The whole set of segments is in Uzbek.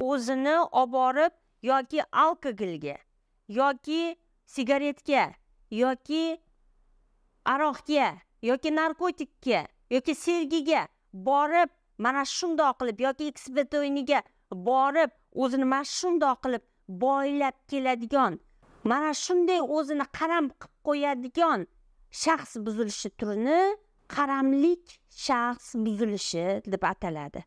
o'zini olib borib yoki alkogolga yoki sigaretga yoki aroqga yoki narkotikka yoki sevgiga borib mana shundoq qilib yoki ekspetoniga borib o'zini mana shundoq qilib boylab keladigan mana shunday o'zini qaram qilib qo'yadigan shaxs buzilishi turini qaramlik shaxs buzilishi deb ataladi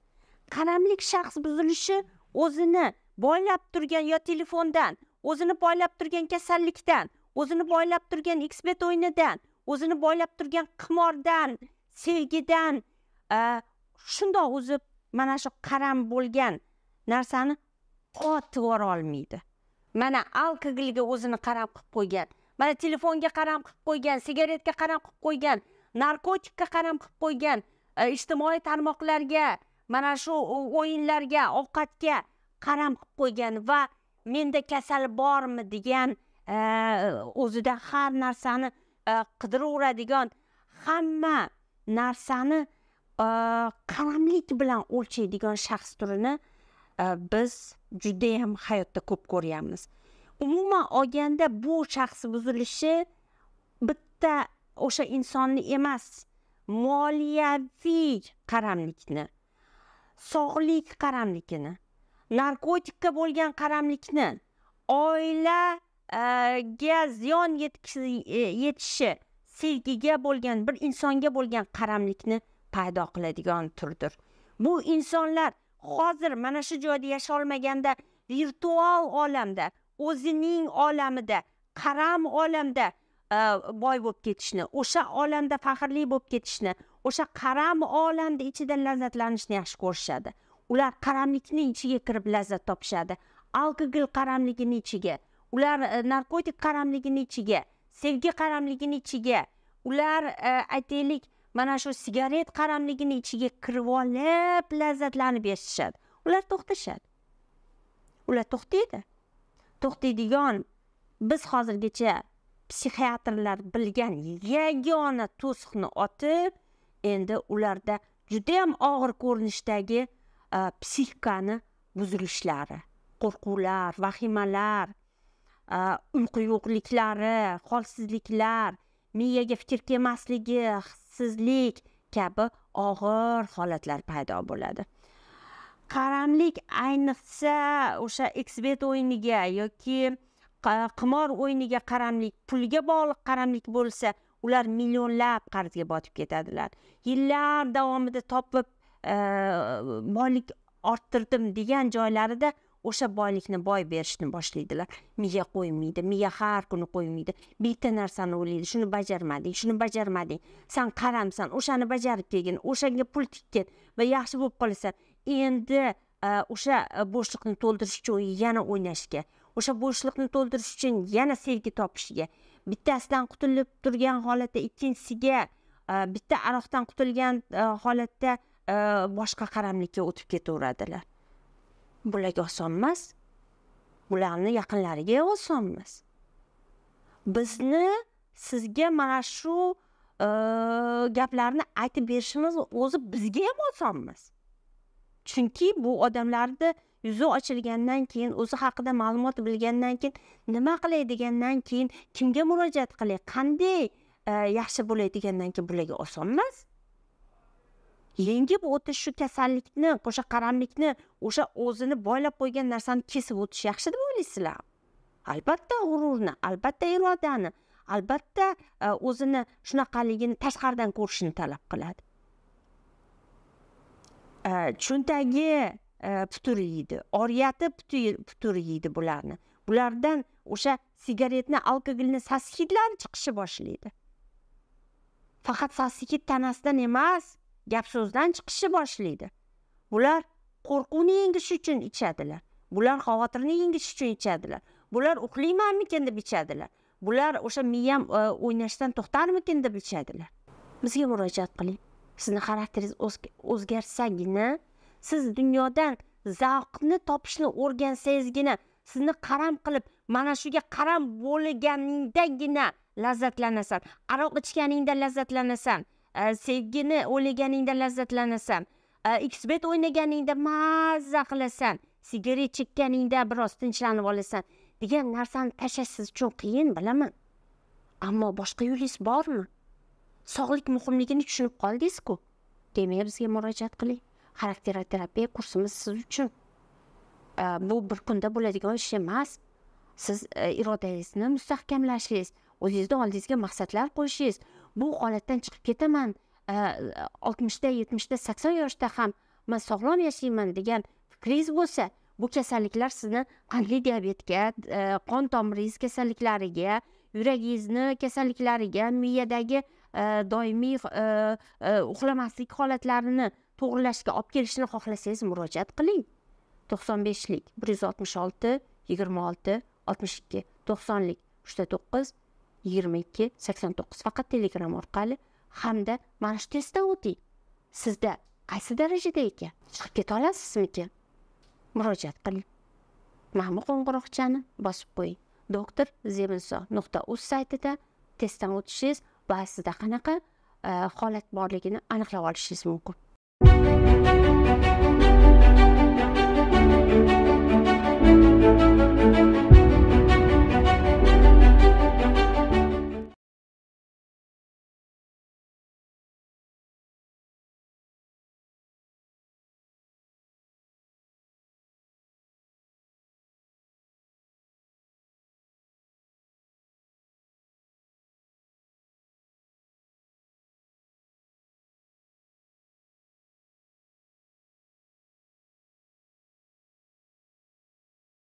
qaramlik shaxs buzilishi o'zini boylab turgan yo telefondan o'zini boylab turgan kasallikdan o'zini boylab turgan eksbet o'yinidan o'zini boylab turgan qimordan sevgidan shundoq o'zi mana shu qaram bo'lgan narsani otib olmaydi mana alkogolga o'zini qaram qilib qo'ygan mana telefonga qaram qilib qo'ygan sigaretga qaram qilib qo'ygan narkotikka qaram qilib qo'ygan ijtimoiy tarmoqlarga mana shu o'yinlarga ovqatga qaram qilib qo'ygan va menda kasal bormi degan e, o'zida har narsani e, qidiraveradigan hamma narsani e, qaramlik bilan o'lchaydigan shaxs turini biz judayam hayotda ko'p ko'ryapmiz umuman olganda bu shaxs buzilishi bitta o'sha insonni emas moliyaviy qaramlikni sog'lik qaramligini narkotikka bo'lgan qaramlikni oilaga ziyon e, yetishi sevgiga bo'lgan bir insonga bo'lgan qaramlikni paydo qiladigan turdir bu insonlar hozir mana shu joyda olmaganda virtual olamda o'zining olamida qaram olamda e, boy bo'lib ketishni o'sha olamda faxrli bo'lib ketishni o'sha qaram olamni ichida lazzatlanishni yaxshi ko'rishadi ular qaramlikni ichiga kirib lazzat topishadi alkogol qaramligini ichiga ular e, narkotik qaramligini ichiga sevgi qaramligini ichiga ular e, aytaylik mana shu sigaret qaramligini ichiga kirib olib lazzatlanib yashashadi ular to'xtashadi ular to'xtaydi to'xtaydigan biz hozirgacha psixiatrlar bilgan yagona to'siqni otib endi ularda judayam og'ir ko'rinishdagi psixikani buzilishlari qo'rquvlar vahimalar uyqu yo'qliklari holsizliklar miyaga fikr kelmasligi hissizlik kabi og'ir holatlar paydo bo'ladi qaramlik ayniqsa o'sha eksbet o'yiniga yoki qimor o'yiniga qaramlik pulga bog'liq qaramlik bo'lsa ular millionlab qarzga botib ketadilar yillar davomida topib E, boylik orttirdim degan joylarida o'sha boylikni boy berishni boshlaydilar miya qo'ymaydi miya har kuni qo'ymaydi bitta narsani o'ylaydi shuni bajarmading shuni bajarmading san qaramsan o'shani bajarib kelgin o'shanga pul tikkin va yaxshi bo'lib qolasan endi e, o'sha bo'shliqni to'ldirish uchun yana o'ynashga o'sha bo'shliqni to'ldirish uchun yana sevgi topishga bittasidan qutulib turgan holatda ikkinchisiga e, bitta aroqdan qutulgan holatda Э, boshqa qaramlikka o'tib ketaveradilar bularga oson emas ularni yaqinlariga oson emas bizni sizga mana shu e, gaplarni aytib berishimiz o'zi bizga ham oson emas chunki bu odamlarni yuzi ochilgandan keyin o'zi haqida ma'lumot bilgandan keyin nima qilay degandan keyin kimga murojaat qilay qanday e, yaxshi bo'lay degandan keyin bularga oson emas yengib o'tish shu kasallikni o'sha qaramlikni o'sha o'zini boylab qo'ygan narsani kesib o'tish yaxshi deb o'ylaysizlar albatta g'ururni albatta irodani albatta e, o'zini shunaqaligini tashqaridan ko'rishni talab qiladi e, cho'ntagi e, putur yeydi oriyati putur yeydi bularni bulardan o'sha sigaretni alkogolni sasxidlar chiqishni boshlaydi faqat sasxid tanasidan emas gap so'zdan chiqishni boshlaydi bular qo'rquvni yengish uchun ichadilar bular xavotirni yengish uchun ichadilar bular uxlaymanmikin deb ichadilar bular o'sha miyam e, o'ynashdan to'xtarmikin deb ichadilar bizga murojaat qiling sizni xarakteringiz o'zgarsagina siz dunyodan zavqni topishni o'rgansangizgina sizni qaram qilib mana shunga qaram bo'lganingdagina lazzatlanasan aroq ichganingda lazzatlanasan sevgini o'ylaganingda lazzatlanasan e, xbet o'ynaganingda mazza qilasan sigaret chekkaningda biroz tinchlanib olasan degan narsani tashlash siz uchun qiyin bilaman ammo boshqa yo'lingiz bormi sog'lik muhimligini tushunib qoldingiz-ku. demak bizga murojaat qiling xarakteroterapiya kursimiz siz uchun e, bu bir kunda bo'ladigan ish emas siz e, irodangizni mustahkamlashingiz o'zingizni oldingizga maqsadlar qo'yishingiz bu holatdan chiqib ketaman э, oltmishda yetmishda sakson yoshda ham man sog'lom yashayman degan fikringiz bo'lsa bu kasalliklar sizni qandli diabetga e, qon tomiringiz kasalliklariga yuragingizni kasalliklariga miyadagi e, doimiy e, uxlamaslik holatlarini to'g'irlashga olib kelishini xohlasangiz murojaat qiling to'qson beshlik bir yuz oltmish olti yigirma olti oltmish ikki to'qsonlik uchta to'qqiz yigirma ikki sakson to'qqiz faqat telegram orqali hamda mana shu testdan o'ting sizda qaysi darajada ekan chiqib keta olasizmikan murojaat qiling mana bu qo'ng'iroqchani bosib qo'ying doktor zeminso nuqta uz saytida testdan o'tishingiz va sizda qanaqa eh, holat borligini aniqlab olishingiz mumkin